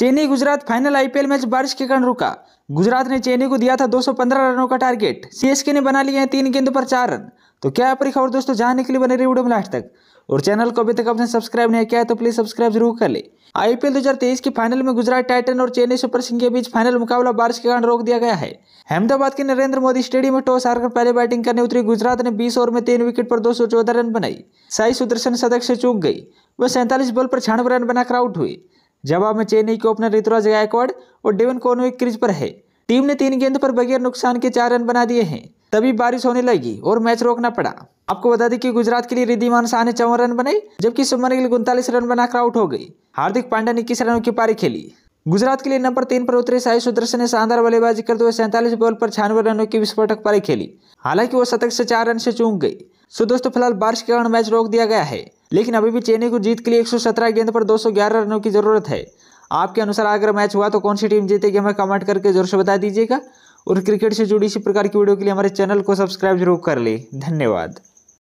Chennai Gujarat final IPL match बारिश के कारण रुका गुजरात ने चेन्नई को दिया था 215 रनों का टारगेट सीएसके ने बना लिए है तीन गेंद पर चार रन तो क्या अपनी खबर दोस्तों जानने के लिए बने रही वीडियो में लास्ट तक और चैनल को अभी तक आपने सब्सक्राइब नहीं किया तो प्लीज सब्सक्राइब जरूर कर ले आईपीएल 2023 के फाइनल में गुजरात टाइटन और चेन्नई सुपर किंग के बीच फाइनल मुकाबला बारिश के कारण रोक दिया गया है अहमदाबाद के नरेंद्र मोदी स्टेडियम में टॉस हारकर पहले बैटिंग करने उतरी गुजरात ने 20 ओवर में तीन विकेट पर 214 रन बनाई साई सुदर्शन सदक से चूक गई वह सैंतालीस बॉल पर छियानवे रन बनाकर आउट हुई जवाब में चेन्नई के ओपनर ऋतुराज गायकवाड़ और डेवन कॉनवे क्रिज पर है टीम ने तीन गेंद पर बगैर नुकसान के चार रन बना दिए हैं तभी बारिश होने लगी और मैच रोकना पड़ा आपको बता दें कि गुजरात के लिए रिद्धिमान शाह ने चौवन रन बनाए जबकि सुमन गिल उनतालीस रन बनाकर आउट हो गई हार्दिक पांड्या ने इक्कीस रनों की पारी खेली गुजरात के लिए नंबर तीन पर उतरे साई सुदर्शन ने शानदार बल्लेबाजी करते हुए सैंतालीस बॉल पर छियानवे रनों की विस्फोटक पारी खेली हालांकि वो शतक से चार रन से चूक गई सो तो दोस्तों फिलहाल बारिश के कारण मैच रोक दिया गया है लेकिन अभी भी चेन्नई को जीत के लिए 117 गेंद पर 211 रनों की ज़रूरत है आपके अनुसार अगर मैच हुआ तो कौन सी टीम जीतेगी हमें कमेंट करके जोर से बता दीजिएगा और क्रिकेट से जुड़ी इसी प्रकार की वीडियो के लिए हमारे चैनल को सब्सक्राइब जरूर कर ले धन्यवाद